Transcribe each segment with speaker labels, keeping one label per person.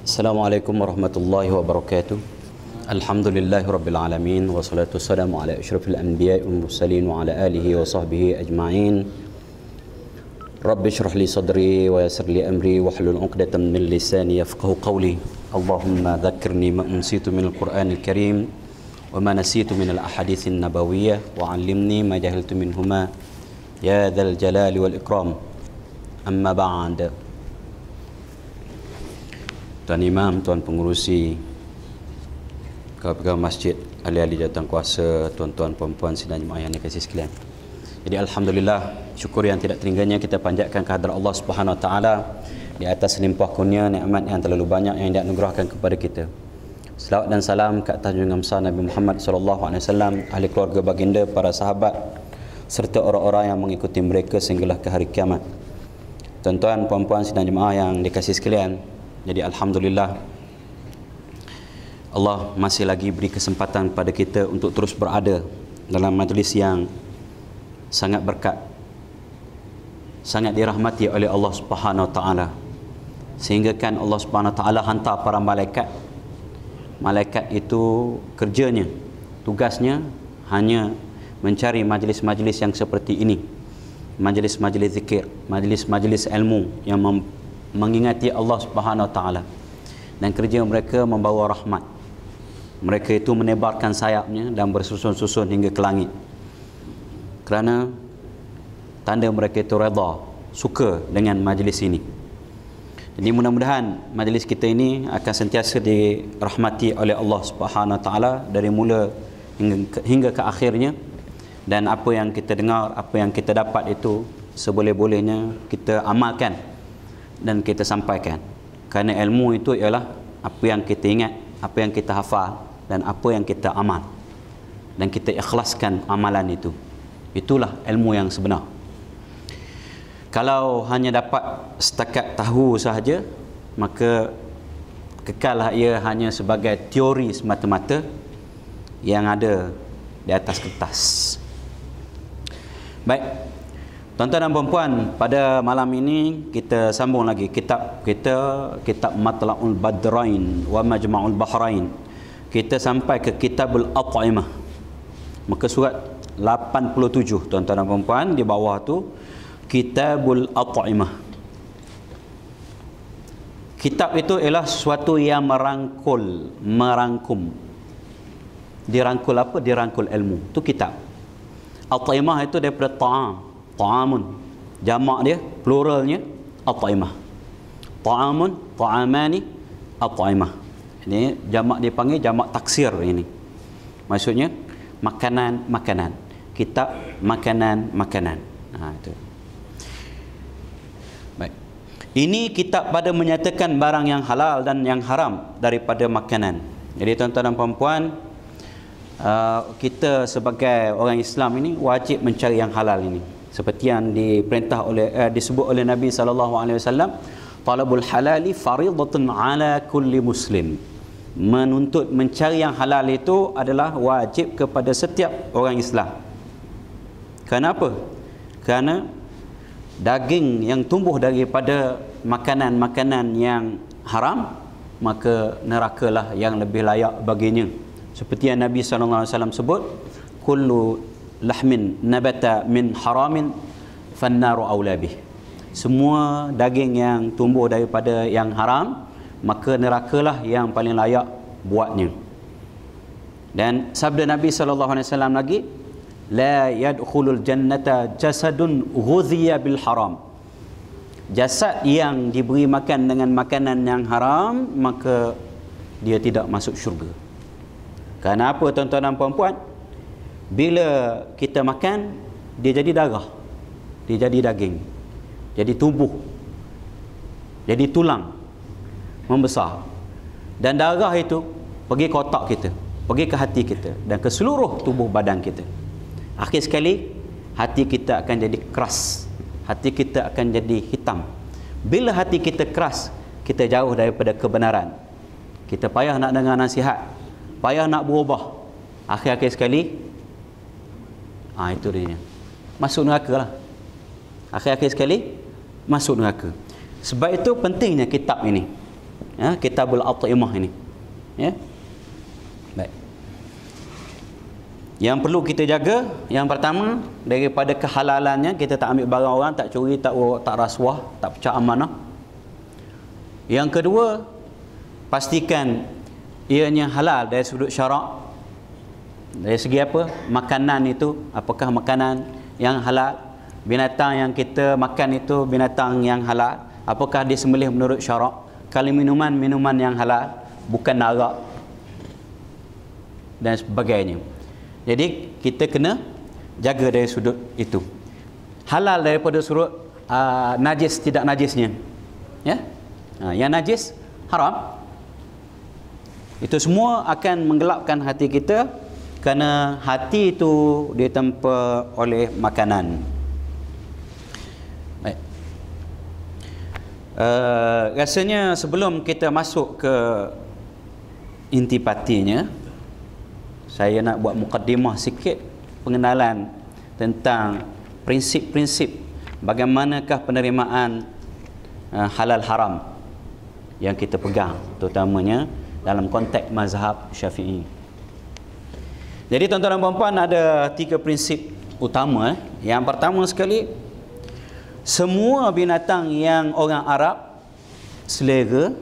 Speaker 1: السلام عليكم ورحمة الله وبركاته الحمد لله رب العالمين والصلاة والسلام على أشرف الأنبياء والمرسلين وعلى آله وصحبه أجمعين رب اشرح لي صدري ويسر لي أمري واحلل عقدة من لساني يفقه قولي اللهم ذكرني ما أنسيت من القرآن الكريم وما نسيت من الأحاديث النبوية وعلمني ما جهلت منهما يا ذا الجلال والإكرام أما بعد Tuan Imam, Tuan Pengurusi Kepala Masjid Ali-ali jatuhan kuasa Tuan-tuan, Puan-puan, Sinan Jemaah yang dikasih sekalian Jadi Alhamdulillah Syukur yang tidak teringganya kita panjatkan kehadrat Allah Subhanahu Wa Taala Di atas limpah kurnia nikmat yang terlalu banyak yang dia nugerahkan kepada kita Selawat dan salam ke atas junjungan besar Nabi Muhammad SAW Ahli keluarga baginda, para sahabat Serta orang-orang yang mengikuti mereka sehinggalah ke hari kiamat Tuan-tuan, puan-puan, sinar jemaah yang dikasih sekalian jadi alhamdulillah Allah masih lagi beri kesempatan pada kita untuk terus berada dalam majlis yang sangat berkat. Sangat dirahmati oleh Allah Subhanahu Wa Taala. Sehingga kan Allah Subhanahu Wa Taala hantar para malaikat. Malaikat itu kerjanya, tugasnya hanya mencari majlis-majlis yang seperti ini. Majlis-majlis zikir, majlis-majlis ilmu yang mem- mengingati Allah Subhanahu Wa Taala dan kerja mereka membawa rahmat. Mereka itu menebarkan sayapnya dan bersusun-susun hingga ke langit. Kerana tanda mereka itu redha, suka dengan majlis ini. Jadi mudah-mudahan majlis kita ini akan sentiasa dirahmati oleh Allah Subhanahu Wa Taala dari mula hingga ke, hingga ke akhirnya dan apa yang kita dengar, apa yang kita dapat itu seboleh-bolehnya kita amalkan dan kita sampaikan. Kerana ilmu itu ialah apa yang kita ingat, apa yang kita hafal dan apa yang kita amal. Dan kita ikhlaskan amalan itu. Itulah ilmu yang sebenar. Kalau hanya dapat setakat tahu sahaja, maka kekallah ia hanya sebagai teori semata-mata yang ada di atas kertas. Baik, Tuan-tuan dan puan-puan, pada malam ini kita sambung lagi kitab kita kitab Matla'ul Badrain wa Majma'ul Bahrain. Kita sampai ke Kitabul Aqimah. Muka surat 87 tuan-tuan dan puan-puan di bawah tu Kitabul Aqimah. Kitab itu ialah suatu yang merangkul, merangkum. Dirangkul apa? Dirangkul ilmu. Tu kitab. Al Aqimah itu daripada ta'am ta'amun jamak dia pluralnya at-ta'imah ta'amun ta'amani at-ta'imah ini jamak dia panggil jamak taksir ini maksudnya makanan makanan kitab makanan makanan ha itu baik ini kitab pada menyatakan barang yang halal dan yang haram daripada makanan jadi tuan-tuan dan puan-puan Uh, kita sebagai orang Islam ini wajib mencari yang halal ini seperti yang diperintah oleh uh, disebut oleh Nabi sallallahu alaihi wasallam talabul halali fardhatun ala kulli muslim menuntut mencari yang halal itu adalah wajib kepada setiap orang Islam kenapa kerana daging yang tumbuh daripada makanan-makanan yang haram maka nerakalah yang lebih layak baginya seperti yang Nabi sallallahu alaihi wasallam sebut kullu lahmin nabata min haramin fannaru aula bih. Semua daging yang tumbuh daripada yang haram, maka nerakalah yang paling layak buatnya. Dan sabda Nabi saw alaihi wasallam lagi, la yadkhulul jannata jasadun ghudhiya bil haram. Jasad yang diberi makan dengan makanan yang haram, maka dia tidak masuk syurga. Kenapa tuan-tuan dan puan-puan? bila kita makan dia jadi darah dia jadi daging jadi tubuh jadi tulang membesar dan darah itu pergi ke otak kita pergi ke hati kita dan ke seluruh tubuh badan kita akhir sekali hati kita akan jadi keras hati kita akan jadi hitam bila hati kita keras kita jauh daripada kebenaran kita payah nak dengar nasihat payah nak berubah akhir-akhir sekali ha, itu dia masuk neraka lah akhir-akhir sekali masuk neraka sebab itu pentingnya kitab ini ya, kitabul at-ta'imah ini ya baik yang perlu kita jaga yang pertama daripada kehalalannya kita tak ambil barang orang tak curi tak urut tak rasuah tak pecah amanah yang kedua pastikan ianya halal dari sudut syarak dari segi apa makanan itu apakah makanan yang halal binatang yang kita makan itu binatang yang halal apakah disembelih menurut syarak kalau minuman minuman yang halal bukan arak dan sebagainya jadi kita kena jaga dari sudut itu halal daripada sudut uh, najis tidak najisnya ya ha, yang najis haram itu semua akan menggelapkan hati kita kerana hati itu ditempa oleh makanan. Baik. Uh, rasanya sebelum kita masuk ke intipatinya, saya nak buat mukadimah sikit pengenalan tentang prinsip-prinsip bagaimanakah penerimaan uh, halal haram yang kita pegang terutamanya dalam konteks mazhab syafi'i. Jadi tuan-tuan dan puan-puan ada tiga prinsip utama. Eh. Yang pertama sekali, semua binatang yang orang Arab selera,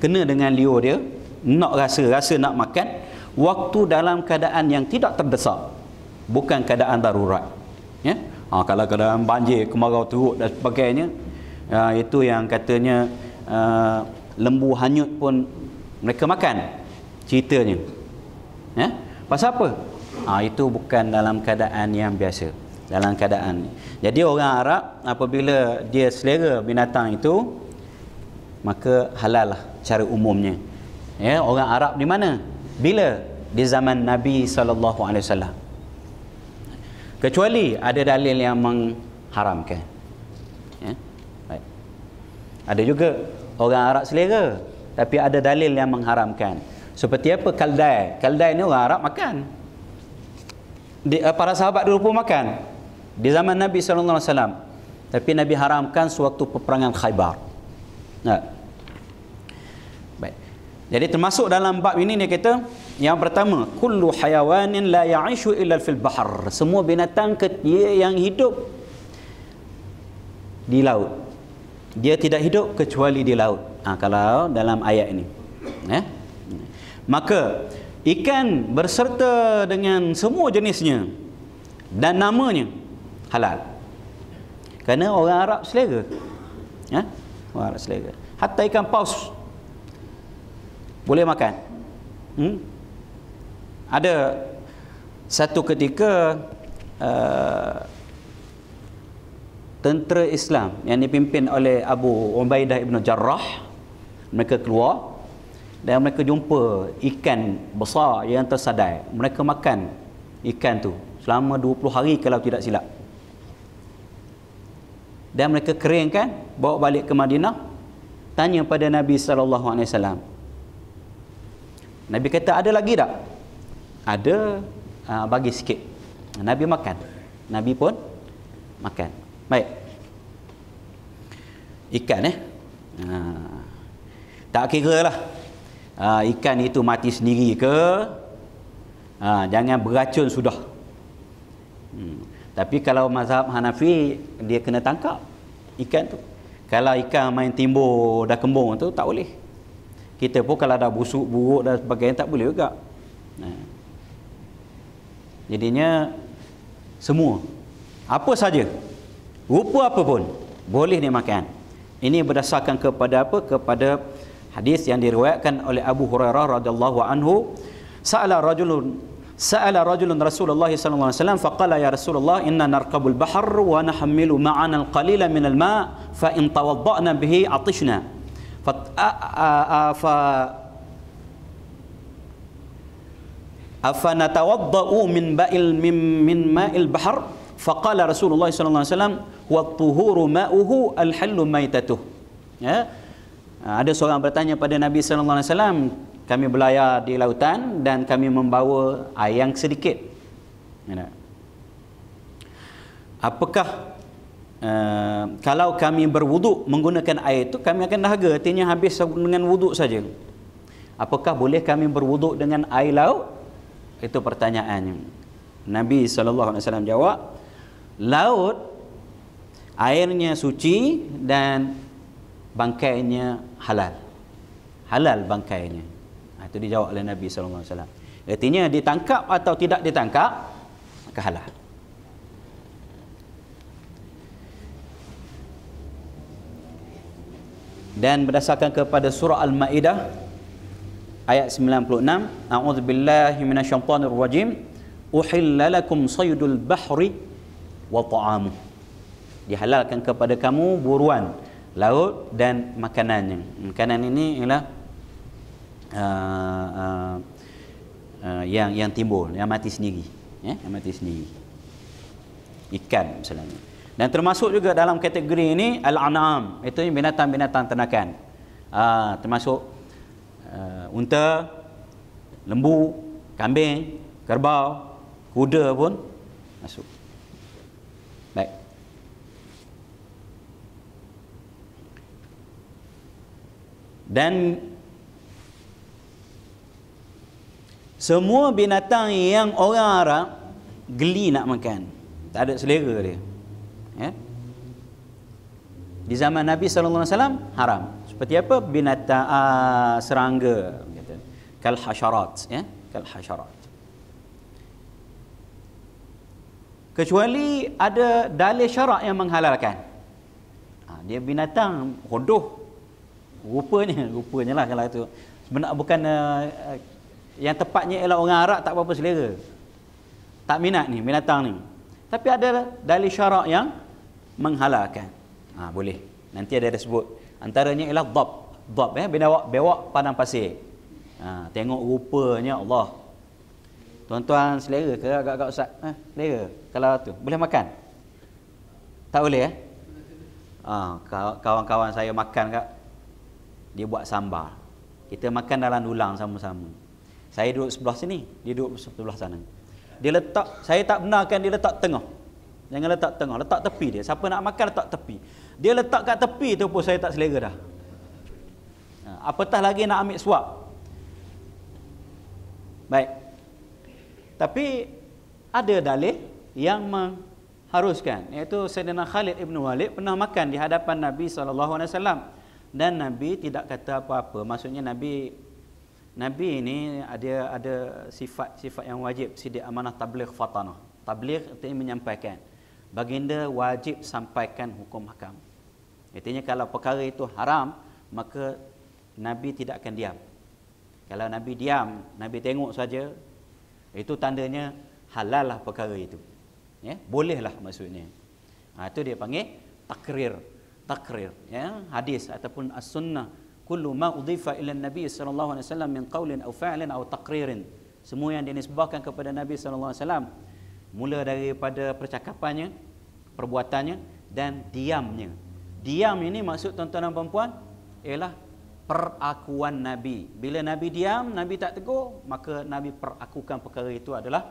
Speaker 1: kena dengan liur dia, nak rasa, rasa nak makan, waktu dalam keadaan yang tidak terdesak, bukan keadaan darurat. Ya? Ha, kalau keadaan banjir, kemarau teruk dan sebagainya, ya, itu yang katanya uh, lembu hanyut pun mereka makan ceritanya. Ya? Pasal apa? ha, itu bukan dalam keadaan yang biasa dalam keadaan jadi orang Arab apabila dia selera binatang itu maka halal lah cara umumnya ya orang Arab di mana bila di zaman Nabi SAW kecuali ada dalil yang mengharamkan ya baik ada juga orang Arab selera tapi ada dalil yang mengharamkan seperti apa kaldai kaldai ni orang Arab makan di, eh, para sahabat dulu pun makan di zaman Nabi sallallahu alaihi wasallam. Tapi Nabi haramkan sewaktu peperangan Khaibar. Nah. Baik. Jadi termasuk dalam bab ini dia kata yang pertama, kullu hayawanin la ya'ishu illa fil bahr. Semua binatang kecil yang hidup di laut. Dia tidak hidup kecuali di laut. Ha, kalau dalam ayat ini. Eh? Maka ikan berserta dengan semua jenisnya dan namanya halal kerana orang Arab selera ya? orang Arab selera hatta ikan paus boleh makan hmm? ada satu ketika uh, tentera Islam yang dipimpin oleh Abu Ubaidah Ibn Jarrah mereka keluar dan mereka jumpa ikan besar yang tersadai mereka makan ikan tu selama 20 hari kalau tidak silap dan mereka keringkan bawa balik ke Madinah tanya pada Nabi saw. Nabi kata ada lagi tak ada ah, bagi sikit Nabi makan Nabi pun makan baik ikan eh ha. tak kira lah uh, ikan itu mati sendiri ke uh, jangan beracun sudah hmm. tapi kalau mazhab Hanafi dia kena tangkap ikan tu kalau ikan main timbul dah kembung tu tak boleh kita pun kalau dah busuk buruk dan sebagainya tak boleh juga nah. Ha. jadinya semua apa saja rupa apa pun boleh ni makan ini berdasarkan kepada apa kepada Hadis yang diriwayatkan oleh Abu Hurairah radhiyallahu anhu, sa'ala rajulun سأل رجل رسول الله صلى الله عليه وسلم فقال يا رسول الله إنا نركب البحر ونحمل معنا القليل من الماء فإن توضأنا به عطشنا ف أفنتوضأ من باء من, من ماء البحر فقال رسول الله صلى الله عليه وسلم والطهور ماؤه الحل ميتته ya Ah, ada seorang bertanya pada Nabi sallallahu alaihi wasallam kami berlayar di lautan dan kami membawa air yang sedikit apakah uh, kalau kami berwuduk menggunakan air itu kami akan dahaga artinya habis dengan wuduk saja apakah boleh kami berwuduk dengan air laut itu pertanyaannya Nabi sallallahu alaihi wasallam jawab laut airnya suci dan bangkainya halal. Halal bangkainya. Ha, itu dijawab oleh Nabi SAW. Artinya ditangkap atau tidak ditangkap, maka halal. Dan berdasarkan kepada surah Al-Ma'idah, ayat 96, A'udzubillahi minasyantanir rajim, Uhillalakum sayudul bahri wa ta'amu. Dihalalkan kepada kamu Buruan laut dan makanannya. Makanan ini ialah uh, uh, uh, yang yang timbul, yang mati sendiri, ya, yang mati sendiri. Ikan misalnya. Dan termasuk juga dalam kategori ini al-an'am, itu binatang-binatang ternakan. Uh, termasuk uh, unta, lembu, kambing, kerbau, kuda pun masuk. dan semua binatang yang orang Arab geli nak makan tak ada selera dia ya di zaman Nabi sallallahu alaihi haram seperti apa binatang uh, ah, serangga kata ya kal kecuali ada dalil syarak yang menghalalkan ah, dia binatang hodoh rupanya rupanya lah kalau itu sebenarnya bukan uh, yang tepatnya ialah orang Arab tak apa-apa selera tak minat ni binatang ni tapi ada dalil syarak yang menghalalkan ha, boleh nanti ada, ada sebut antaranya ialah dhab dhab eh bewak bewak padang pasir ha, tengok rupanya Allah tuan-tuan selera ke agak-agak ustaz eh, selera kalau tu boleh makan tak boleh eh ha, kawan-kawan saya makan kat dia buat sambal. Kita makan dalam dulang sama-sama. Saya duduk sebelah sini, dia duduk sebelah sana. Dia letak, saya tak benarkan dia letak tengah. Jangan letak tengah, letak tepi dia. Siapa nak makan letak tepi. Dia letak kat tepi tu pun saya tak selera dah. Ha, apatah lagi nak ambil suap. Baik. Tapi ada dalih yang mengharuskan iaitu Saidina Khalid bin Walid pernah makan di hadapan Nabi sallallahu alaihi wasallam dan nabi tidak kata apa-apa maksudnya nabi nabi ini ada ada sifat-sifat yang wajib sidik amanah tabligh fatanah tabligh artinya menyampaikan baginda wajib sampaikan hukum hakam artinya kalau perkara itu haram maka nabi tidak akan diam kalau nabi diam nabi tengok saja itu tandanya halal lah perkara itu ya bolehlah maksudnya ha, itu dia panggil takrir takrir ya hadis ataupun as sunnah kullu ma udhifa ila nabi sallallahu alaihi wasallam min qawlin aw fi'lin aw taqririn semua yang dinisbahkan kepada nabi sallallahu alaihi wasallam mula daripada percakapannya perbuatannya dan diamnya diam ini maksud tuan-tuan dan puan-puan ialah perakuan nabi bila nabi diam nabi tak tegur maka nabi perakukan perkara itu adalah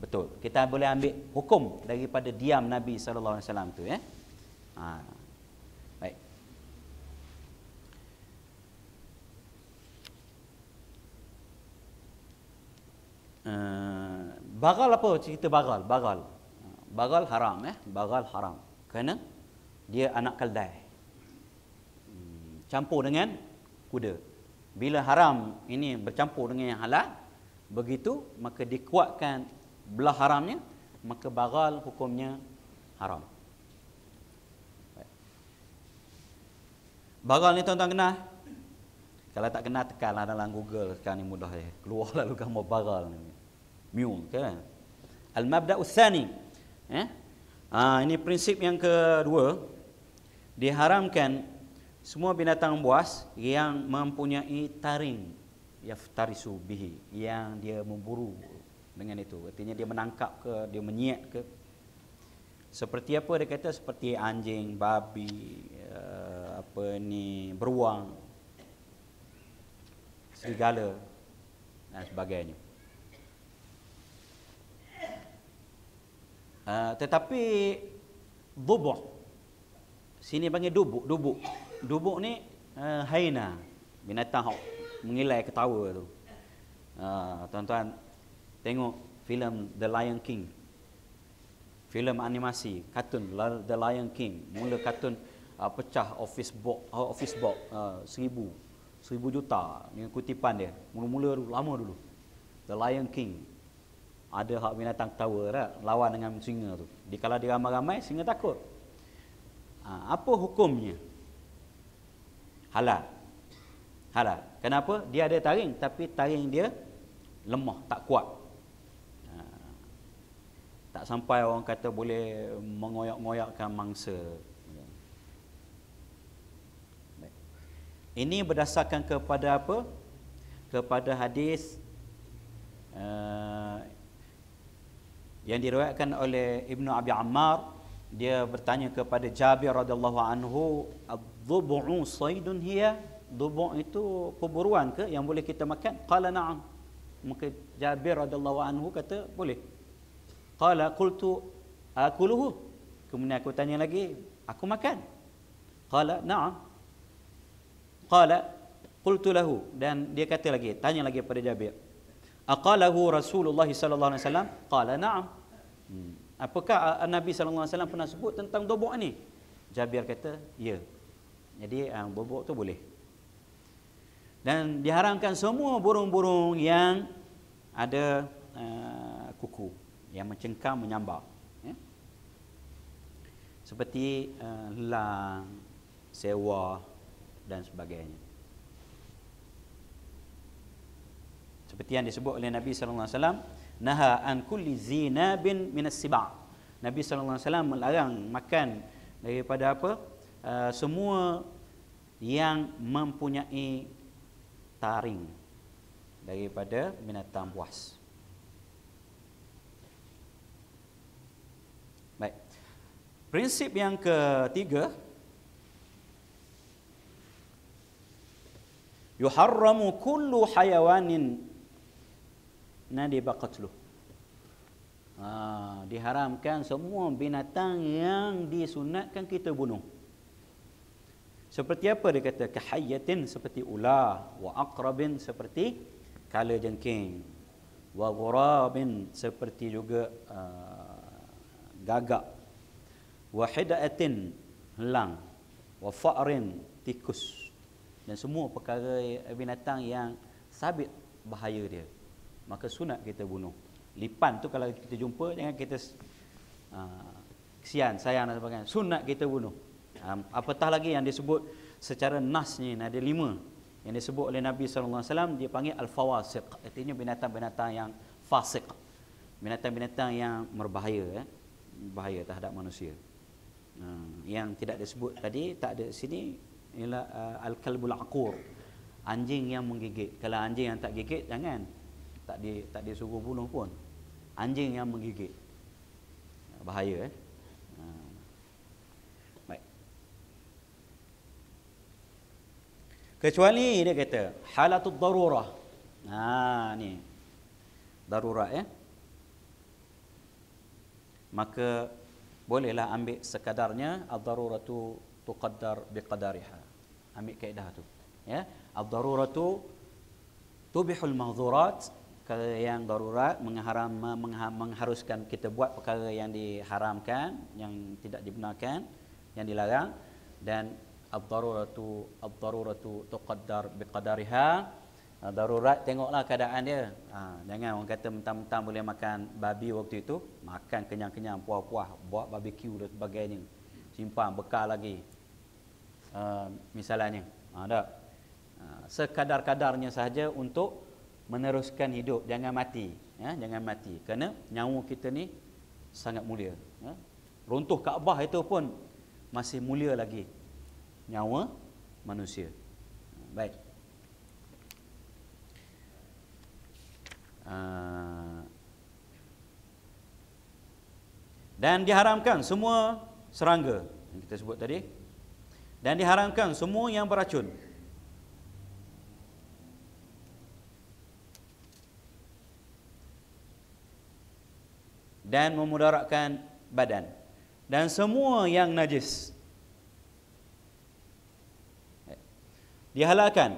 Speaker 1: betul kita boleh ambil hukum daripada diam nabi sallallahu alaihi wasallam tu ya eh? Eh, bagal apa cerita bagal? Bagal. Bagal haram eh. Bagal haram. Kerana dia anak keldai. Hmm, campur dengan kuda. Bila haram ini bercampur dengan yang halal, begitu maka dikuatkan belah haramnya, maka bagal hukumnya haram. Bagal ni tuan-tuan kenal? Kalau tak kenal, tekanlah dalam Google. Sekarang ni mudah je. Keluar lalu kamu bagal ni mule kan al mabda uthani eh ha, ini prinsip yang kedua diharamkan semua binatang buas yang mempunyai taring yaftarisu bihi yang dia memburu dengan itu artinya dia menangkap ke dia menyiat ke seperti apa dia kata seperti anjing babi uh, apa ni beruang serigala dan sebagainya Ah, tetapi bubuk sini panggil dubuk dubuk dubuk ni uh, haina binatang hok mengilai ketawa tu uh, tuan-tuan tengok filem The Lion King filem animasi kartun The Lion King mula kartun uh, pecah office box uh, office box uh, seribu seribu juta dengan kutipan dia mula-mula dulu lama dulu The Lion King ada hak binatang ketawa tak? lawan dengan singa tu. Di kalau dia ramai-ramai singa takut. Ha, apa hukumnya? Halal. Halal. Kenapa? Dia ada taring tapi taring dia lemah, tak kuat. Ha, tak sampai orang kata boleh mengoyak-ngoyakkan mangsa. Ini berdasarkan kepada apa? Kepada hadis uh, yang diriwayatkan oleh Ibnu Abi Ammar dia bertanya kepada Jabir radhiyallahu anhu adzubu saydun hiya dubu itu peburuan ke yang boleh kita makan qala na'am maka Jabir radhiyallahu anhu kata boleh qala qultu akuluhu kemudian aku tanya lagi aku makan qala na'am qala qultu lahu dan dia kata lagi tanya lagi kepada Jabir aqalahu Rasulullah sallallahu alaihi wasallam qala na'am hmm. apakah uh, Nabi sallallahu alaihi wasallam pernah sebut tentang dobok ni Jabir kata ya jadi uh, bobok tu boleh dan diharamkan semua burung-burung yang ada uh, kuku yang mencengkam menyambar ya. seperti uh, lang sewa dan sebagainya Seperti yang disebut oleh Nabi saw. naha an kulli bin minas sib'a. Nabi saw melarang makan daripada apa? Uh, semua yang mempunyai taring daripada binatang buas. Baik. Prinsip yang ketiga yuharramu kullu hayawanin nadi baqatlu. Ha, diharamkan semua binatang yang disunatkan kita bunuh. Seperti apa dia kata? Kahayatin seperti ular. Wa akrabin seperti kala jengking. Wa gurabin seperti juga uh, gagak. Wa hidaatin helang. Wa fa'rin tikus. Dan semua perkara binatang yang sabit bahaya dia maka sunat kita bunuh. Lipan tu kalau kita jumpa jangan kita uh, kesian, sayang dan sebagainya. Sunat kita bunuh. Um, apatah lagi yang disebut secara nasnya ada lima yang disebut oleh Nabi sallallahu alaihi wasallam dia panggil al-fawasiq. Artinya binatang-binatang yang fasik. Binatang-binatang yang berbahaya eh? bahaya terhadap manusia. Uh, yang tidak disebut tadi tak ada sini ialah uh, al-kalbul aqur. Anjing yang menggigit. Kalau anjing yang tak gigit jangan tak di tak disuruh bunuh pun anjing yang menggigit bahaya eh ha. baik kecuali dia kata halatul darurah ha ni darurat eh maka bolehlah ambil sekadarnya ad-daruratu tuqaddar biqadariha ambil kaedah tu ya ad-daruratu tubihul mahdhurat perkara yang darurat mengharam, mengharuskan kita buat perkara yang diharamkan yang tidak dibenarkan yang dilarang dan ad-daruratu ad-daruratu tuqaddar biqadariha ah, darurat tengoklah keadaan dia ha, jangan orang kata mentang-mentang boleh makan babi waktu itu makan kenyang-kenyang puah-puah buat barbecue dan sebagainya simpan bekal lagi uh, misalnya ha, tak? Ha, sekadar-kadarnya saja untuk meneruskan hidup jangan mati ya jangan mati kerana nyawa kita ni sangat mulia ya runtuh Kaabah itu pun masih mulia lagi nyawa manusia baik ah. dan diharamkan semua serangga yang kita sebut tadi dan diharamkan semua yang beracun dan memudaratkan badan dan semua yang najis dihalakan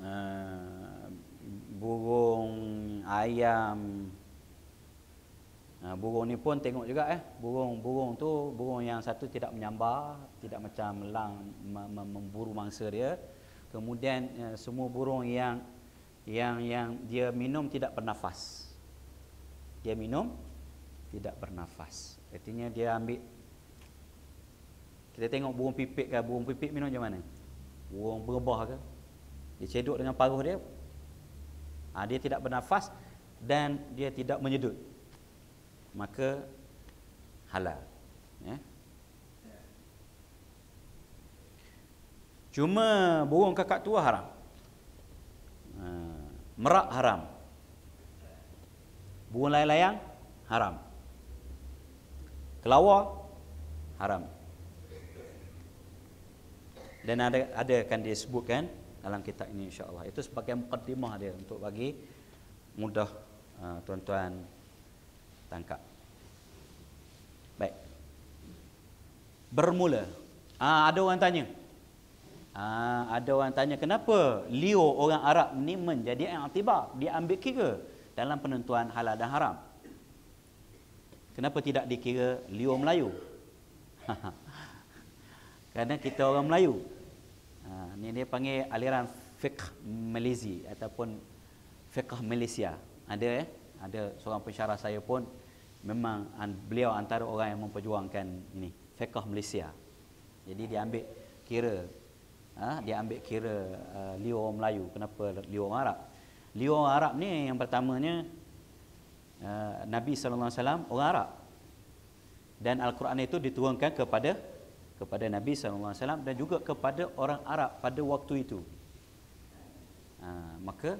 Speaker 1: ah, burung ayam Ha, burung ni pun tengok juga eh. Burung burung tu burung yang satu tidak menyambar, tidak macam elang memburu mangsa dia kemudian uh, semua burung yang yang yang dia minum tidak bernafas dia minum tidak bernafas artinya dia ambil kita tengok burung pipit ke burung pipit minum macam mana burung berbah ke dia ceduk dengan paruh dia ha, dia tidak bernafas dan dia tidak menyedut maka halal ya yeah. Cuma burung kakak tua lah haram. Ha, merak haram. Burung layang-layang haram. Kelawar haram. Dan ada ada akan disebutkan dalam kitab ini insya-Allah. Itu sebagai mukadimah dia untuk bagi mudah ha, tuan-tuan tangkap. Baik. Bermula. Ah ada orang tanya. Ah, ada orang tanya kenapa Leo orang Arab ni menjadi yang tiba dia ambil kira dalam penentuan halal dan haram. Kenapa tidak dikira Leo Melayu? Karena kita orang Melayu. Ha, ah, ini dia panggil aliran fiqh Malaysia ataupun fiqh Malaysia. Ada ya? Eh? Ada seorang pensyarah saya pun memang beliau antara orang yang memperjuangkan ini, fiqh Malaysia. Jadi dia ambil kira ha, dia ambil kira uh, Leo orang Melayu. Kenapa Leo orang Arab? Leo orang Arab ni yang pertamanya uh, Nabi SAW orang Arab. Dan Al-Quran itu diturunkan kepada kepada Nabi SAW dan juga kepada orang Arab pada waktu itu. Ha, maka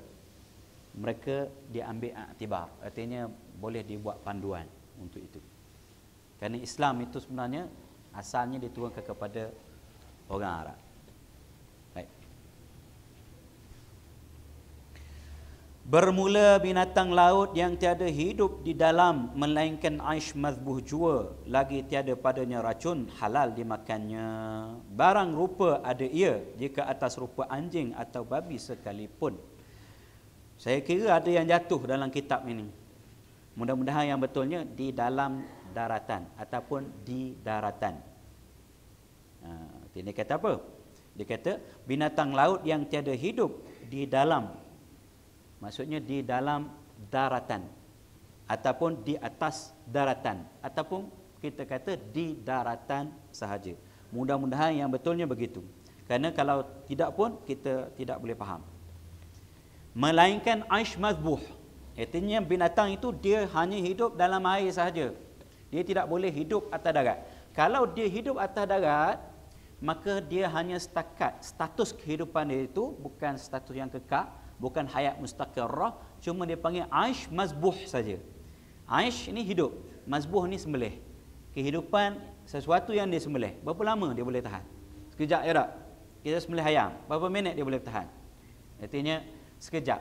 Speaker 1: mereka diambil aktibar. Artinya boleh dibuat panduan untuk itu. Kerana Islam itu sebenarnya asalnya diturunkan kepada orang Arab. Bermula binatang laut yang tiada hidup di dalam melainkan aish mazbuh jua lagi tiada padanya racun halal dimakannya. Barang rupa ada ia jika atas rupa anjing atau babi sekalipun. Saya kira ada yang jatuh dalam kitab ini. Mudah-mudahan yang betulnya di dalam daratan ataupun di daratan. Ha, ini kata apa? Dia kata binatang laut yang tiada hidup di dalam maksudnya di dalam daratan ataupun di atas daratan ataupun kita kata di daratan sahaja mudah-mudahan yang betulnya begitu kerana kalau tidak pun kita tidak boleh faham melainkan aish mazbuh artinya binatang itu dia hanya hidup dalam air sahaja dia tidak boleh hidup atas darat kalau dia hidup atas darat maka dia hanya setakat status kehidupan dia itu bukan status yang kekal bukan hayat mustaqarrah cuma dia panggil aish mazbuh saja aish ni hidup mazbuh ni sembelih kehidupan sesuatu yang dia sembelih berapa lama dia boleh tahan sekejap ya tak kita sembelih ayam berapa minit dia boleh tahan artinya sekejap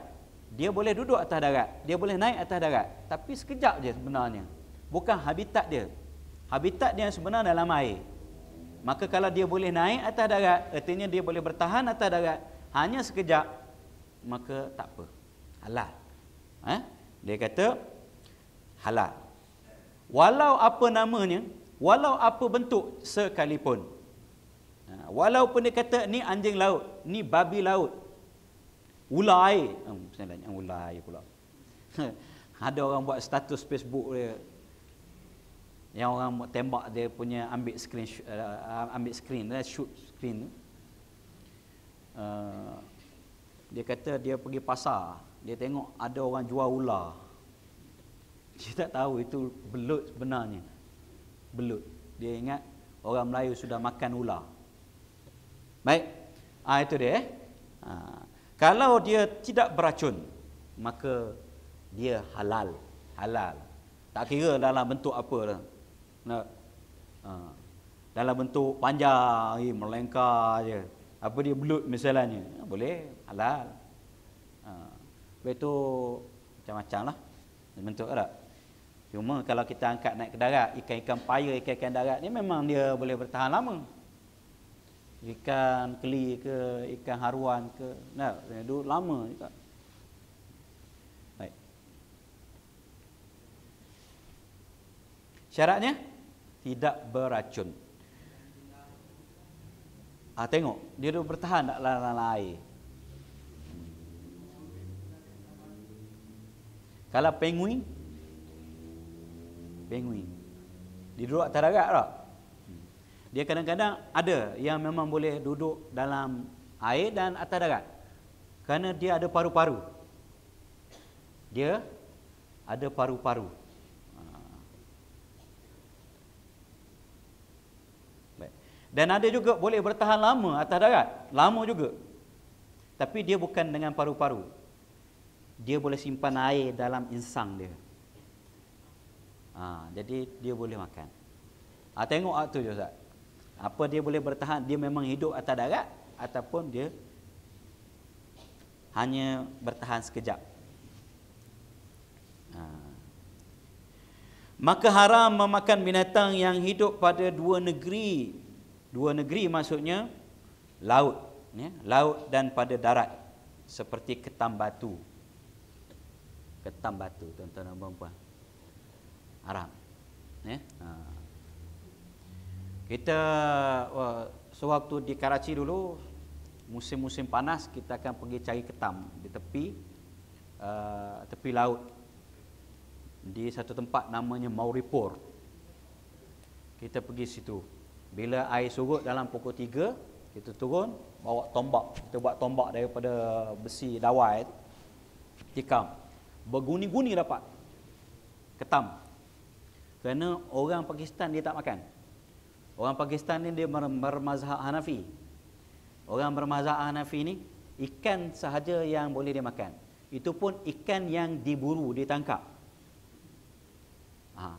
Speaker 1: dia boleh duduk atas darat dia boleh naik atas darat tapi sekejap je sebenarnya bukan habitat dia habitat dia sebenarnya dalam air maka kalau dia boleh naik atas darat artinya dia boleh bertahan atas darat hanya sekejap maka tak apa. Halal. Eh? Dia kata halal. Walau apa namanya, walau apa bentuk sekalipun. Ha, walaupun dia kata ni anjing laut, ni babi laut. Ular air. Hmm, ha, saya tanya, ular air pula. Ada orang buat status Facebook dia. Yang orang tembak dia punya ambil screen, uh, ambil screen, eh, shoot screen. Uh, dia kata dia pergi pasar, dia tengok ada orang jual ular. Dia tak tahu itu belut sebenarnya. Belut. Dia ingat orang Melayu sudah makan ular. Baik. Ah ha, itu dia eh. Ha. Kalau dia tidak beracun, maka dia halal. Halal. Tak kira dalam bentuk apa dah. Nak. Ha. Dalam bentuk panjang, eh, melengkar je. Apa dia belut misalnya. Boleh halal. Ha. Lepas tu macam-macam lah. Bentuk tak? Cuma kalau kita angkat naik ke darat, ikan-ikan paya, ikan-ikan darat ni memang dia boleh bertahan lama. Ikan keli ke, ikan haruan ke, nak duduk lama juga. Baik. Syaratnya, tidak beracun. Ah, tengok, dia dah bertahan dalam, dalam air. Kalau penguin Penguin Dia duduk atas darat tak? Dia kadang-kadang ada yang memang boleh duduk dalam air dan atas darat Kerana dia ada paru-paru Dia ada paru-paru ha. Dan ada juga boleh bertahan lama atas darat Lama juga Tapi dia bukan dengan paru-paru dia boleh simpan air dalam insang dia. Ha, jadi dia boleh makan. Ha, tengok waktu tu Ustaz. Apa dia boleh bertahan? Dia memang hidup atas darat ataupun dia hanya bertahan sekejap. Ha. Maka haram memakan binatang yang hidup pada dua negeri. Dua negeri maksudnya laut. Ya, laut dan pada darat. Seperti ketam batu ketam batu tuan-tuan dan puan-puan haram eh? ha. kita uh, sewaktu di Karachi dulu musim-musim panas kita akan pergi cari ketam di tepi uh, tepi laut di satu tempat namanya Mauripur kita pergi situ bila air surut dalam pukul 3 kita turun bawa tombak kita buat tombak daripada besi dawai tikam Berguni-guni dapat. Ketam. Kerana orang Pakistan dia tak makan. Orang Pakistan ni dia bermazhab Hanafi. Orang bermazhab Hanafi ni ikan sahaja yang boleh dia makan. Itu pun ikan yang diburu, ditangkap. Ha.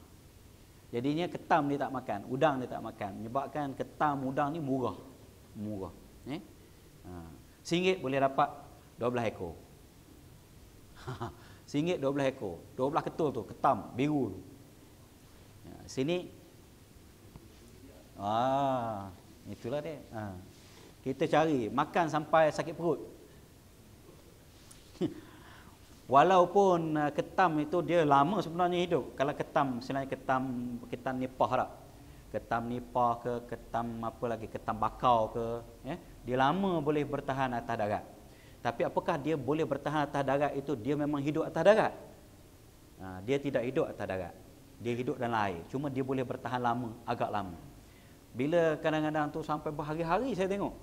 Speaker 1: Jadinya ketam dia tak makan, udang dia tak makan. Menyebabkan ketam udang ni murah. Murah. Eh? Ha. Singgit boleh dapat 12 ekor. Singgit 12 ekor. 12 ketul tu, ketam, biru tu. Ya, sini. Ah, itulah dia. Ha. Kita cari makan sampai sakit perut. Walaupun uh, ketam itu dia lama sebenarnya hidup. Kalau ketam selain ketam ketam nipah dah. Ketam nipah ke ketam apa lagi ketam bakau ke, ya. Dia lama boleh bertahan atas darat. Tapi apakah dia boleh bertahan atas darat itu? Dia memang hidup atas darat. Ha, dia tidak hidup atas darat. Dia hidup dalam air. Cuma dia boleh bertahan lama, agak lama. Bila kadang-kadang tu sampai berhari-hari saya tengok.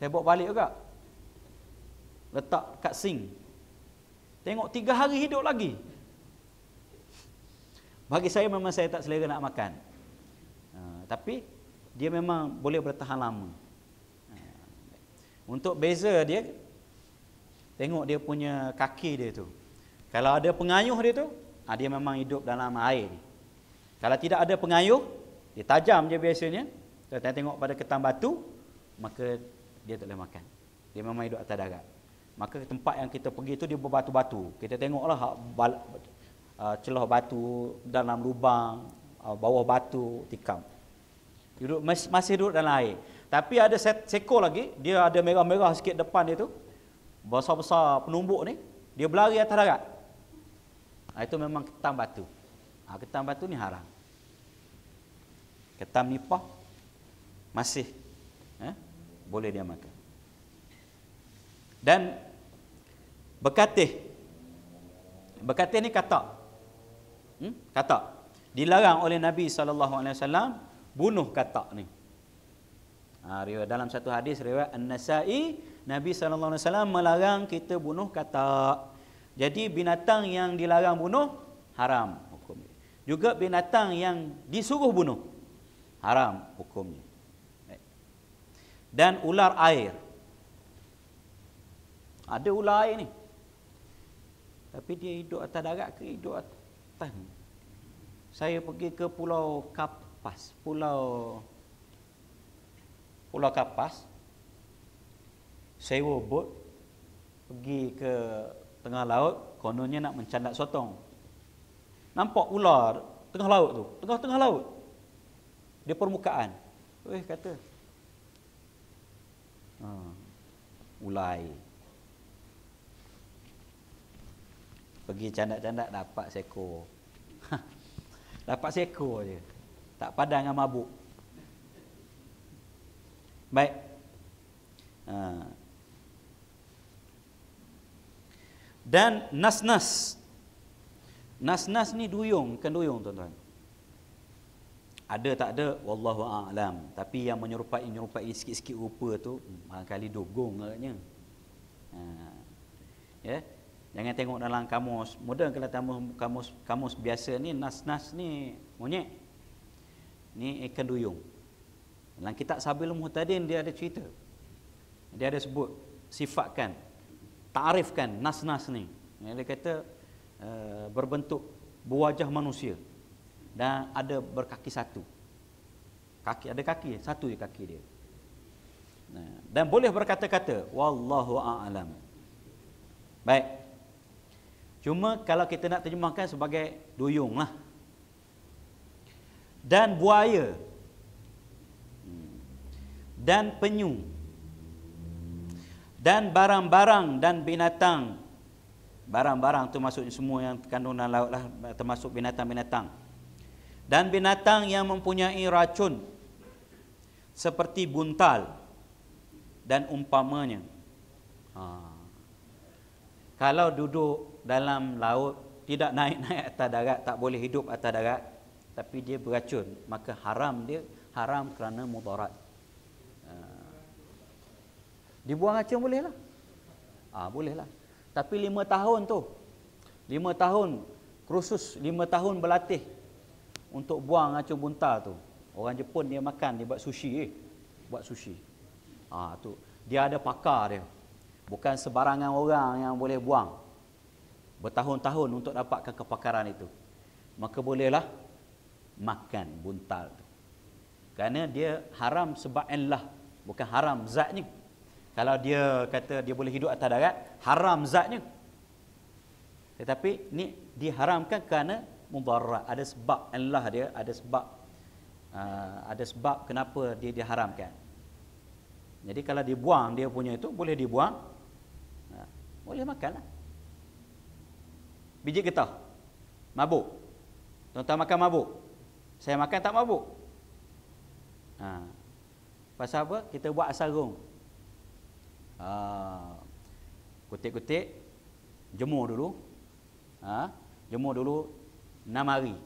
Speaker 1: Saya bawa balik juga. Letak kat sing. Tengok tiga hari hidup lagi. Bagi saya memang saya tak selera nak makan. Uh, tapi dia memang boleh bertahan lama. Untuk beza dia Tengok dia punya kaki dia tu Kalau ada pengayuh dia tu ah, Dia memang hidup dalam air ni Kalau tidak ada pengayuh Dia tajam je biasanya Kalau tengok pada ketam batu Maka dia tak boleh makan Dia memang hidup atas darat Maka tempat yang kita pergi tu dia berbatu-batu Kita tengoklah ah, Celah batu dalam lubang ah, Bawah batu tikam Masih duduk dalam air tapi ada set, seko lagi, dia ada merah-merah sikit depan dia tu. Besar-besar penumbuk ni, dia berlari atas darat. Ha, itu memang ketam batu. Ha, ketam batu ni haram. Ketam nipah masih eh, boleh dia makan. Dan bekatih. Bekatih ni kata. Hmm? Kata. Dilarang oleh Nabi SAW bunuh katak ni. Ha, riwayat dalam satu hadis riwayat An-Nasa'i Nabi sallallahu alaihi wasallam melarang kita bunuh katak. Jadi binatang yang dilarang bunuh haram hukumnya. Juga binatang yang disuruh bunuh haram hukumnya. Eh. Dan ular air. Ada ular air ni. Tapi dia hidup atas darat ke hidup atas? Saya pergi ke Pulau Kapas, Pulau Pulau Kapas Sewa bot Pergi ke tengah laut Kononnya nak mencandak sotong Nampak ular Tengah laut tu Tengah-tengah laut Dia permukaan Weh, kata hmm, Ulai Pergi candak-candak dapat seko Dapat seko je Tak padan dengan mabuk Baik. Ha. Dan nas-nas. Nas-nas ni duyung, kan duyung tuan-tuan. Ada tak ada? Wallahu a'lam. Tapi yang menyerupai menyerupai sikit-sikit rupa tu, hmm, kali dogong agaknya. Ha. Ya. Jangan tengok dalam kamus. Mudah kalau kamus, kamus kamus biasa ni nas-nas ni monyet. Ni ikan duyung. Dalam kitab Sabil Muhtadin dia ada cerita. Dia ada sebut sifatkan, ta'rifkan nas-nas ni. Dia kata eh, berbentuk berwajah manusia dan ada berkaki satu. Kaki ada kaki satu je kaki dia. dan boleh berkata-kata wallahu a'lam. Baik. Cuma kalau kita nak terjemahkan sebagai duyung lah. Dan buaya dan penyu dan barang-barang dan binatang barang-barang tu masuk semua yang terkandung dalam laut lah termasuk binatang-binatang dan binatang yang mempunyai racun seperti buntal dan umpamanya ha. kalau duduk dalam laut tidak naik-naik atas darat tak boleh hidup atas darat tapi dia beracun maka haram dia haram kerana mudarat Dibuang racun bolehlah. Ah ha, bolehlah. Tapi lima tahun tu. Lima tahun kursus lima tahun berlatih untuk buang racun bunta tu. Orang Jepun dia makan dia buat sushi eh. Buat sushi. Ah ha, tu dia ada pakar dia. Bukan sebarangan orang yang boleh buang. Bertahun-tahun untuk dapatkan kepakaran itu. Maka bolehlah makan buntal tu. Kerana dia haram sebab enlah. Bukan haram zatnya kalau dia kata dia boleh hidup atas darat haram zatnya tetapi ni diharamkan kerana mudarat ada sebab Allah dia ada sebab uh, ada sebab kenapa dia diharamkan jadi kalau dibuang dia punya itu boleh dibuang uh, boleh makanlah biji getah mabuk tuan-tuan makan mabuk saya makan tak mabuk uh, pasal apa kita buat asarung Ha. kutik-kutik jemur dulu ha, jemur dulu 6 hari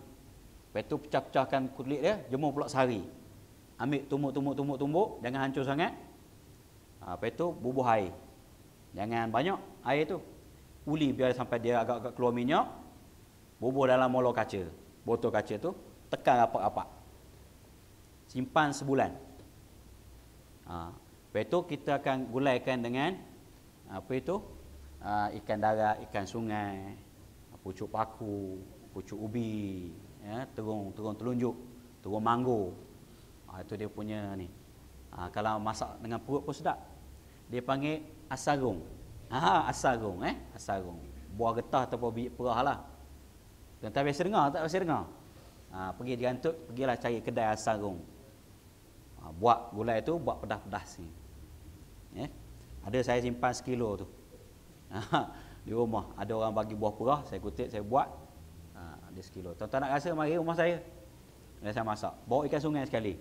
Speaker 1: lepas tu pecah-pecahkan kulit dia jemur pula sehari ambil tumbuk-tumbuk-tumbuk-tumbuk jangan hancur sangat ha, lepas tu bubuh air jangan banyak air tu uli biar sampai dia agak-agak keluar minyak bubuh dalam molo kaca botol kaca tu tekan rapat-rapat simpan sebulan ha, Lepas itu kita akan gulaikan dengan apa itu? Ah, ikan darat, ikan sungai, pucuk paku, pucuk ubi, ya, terung, terung telunjuk, terung manggo. Ah, itu dia punya ni. Ah, kalau masak dengan perut pun sedap. Dia panggil asarung. Ha, ha asarung eh, asarung. Buah getah ataupun biji perah lah. biasa dengar tak biasa dengar? Ha, pergi jantut, pergilah cari kedai asarung. Ha, buat gulai tu, buat pedas-pedas sini. Eh? Ada saya simpan sekilo tu. Ha, di rumah. Ada orang bagi buah perah. Saya kutip, saya buat. Ha, ada sekilo. Tuan-tuan nak rasa, mari rumah saya. Dan saya masak. Bawa ikan sungai sekali.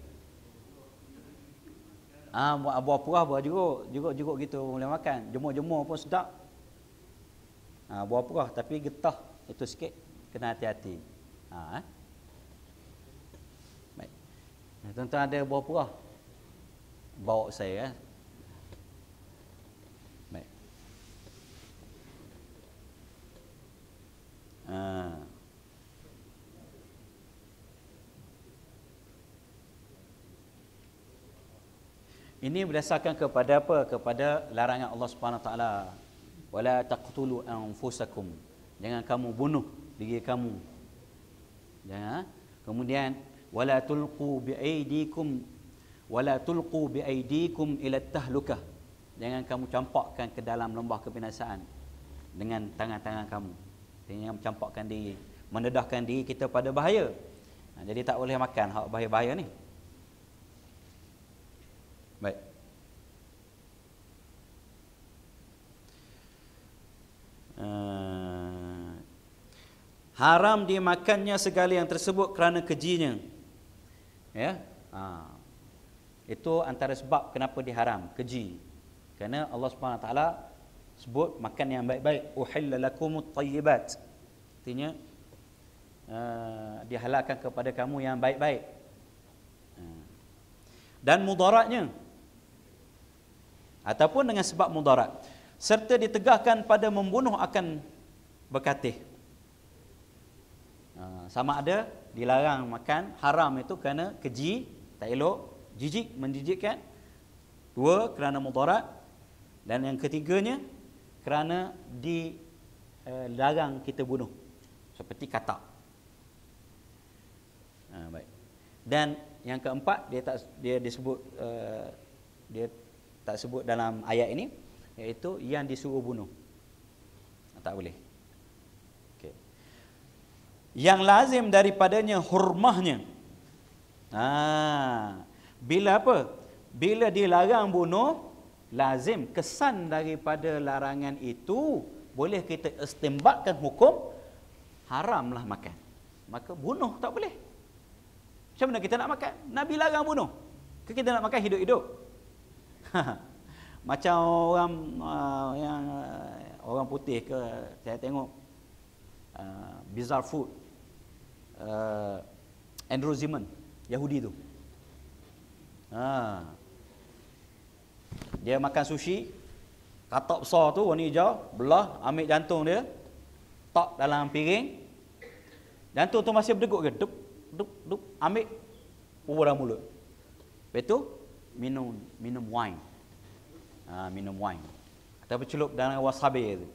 Speaker 1: Ah, ha, buat buah perah buat jeruk. Jeruk-jeruk gitu boleh makan. Jemur-jemur pun sedap. Ha, buah perah. Tapi getah itu sikit. Kena hati-hati. Ha, eh? Tuan-tuan ada buah perah. Bawa saya. Eh? Ini berdasarkan kepada apa? Kepada larangan Allah Subhanahu Wa Taala. Wala taqtulu anfusakum. Jangan kamu bunuh diri kamu. Jangan. Ya. Kemudian wala tulqu biaidikum wala tulqu biaidikum ila tahlukah. Jangan kamu campakkan ke dalam lembah kebinasaan dengan tangan-tangan kamu. Jangan campakkan diri, mendedahkan diri kita pada bahaya. Ha, jadi tak boleh makan hak bahaya-bahaya ni. Baik. Uh, haram dimakannya segala yang tersebut kerana kejinya. Ya. Yeah? Ha. Itu antara sebab kenapa diharam, keji. Kerana Allah Subhanahu taala sebut makan yang baik-baik, uhillalakumut tayyibat. Artinya uh, dihalalkan kepada kamu yang baik-baik. Uh. Dan mudaratnya, ataupun dengan sebab mudarat serta ditegahkan pada membunuh akan berkatih ha, sama ada dilarang makan haram itu kerana keji tak elok jijik menjijikkan dua kerana mudarat dan yang ketiganya kerana di dilarang eh, kita bunuh seperti katak ha, baik dan yang keempat dia tak dia disebut uh, dia tak sebut dalam ayat ini iaitu yang disuruh bunuh. Tak boleh. Okay. Yang lazim daripadanya hurmahnya. Ha. Bila apa? Bila dilarang bunuh, lazim kesan daripada larangan itu boleh kita istimbatkan hukum haramlah makan. Maka bunuh tak boleh. Macam mana kita nak makan? Nabi larang bunuh. Ke kita nak makan hidup-hidup? macam orang uh, yang uh, orang putih ke saya tengok uh, bizarre food uh, Andrew Zimmern Yahudi tu ha. dia makan sushi katak besar tu warna hijau belah ambil jantung dia tok dalam piring jantung tu masih berdegup ke dup dup dup ambil bubur dalam mulut lepas tu minum minum wine. Ha, minum wine. Atau bercelup dalam wasabi itu.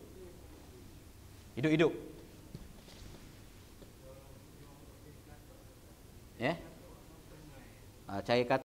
Speaker 1: Hidup-hidup. Ya. Yeah? Uh, cahaya kata.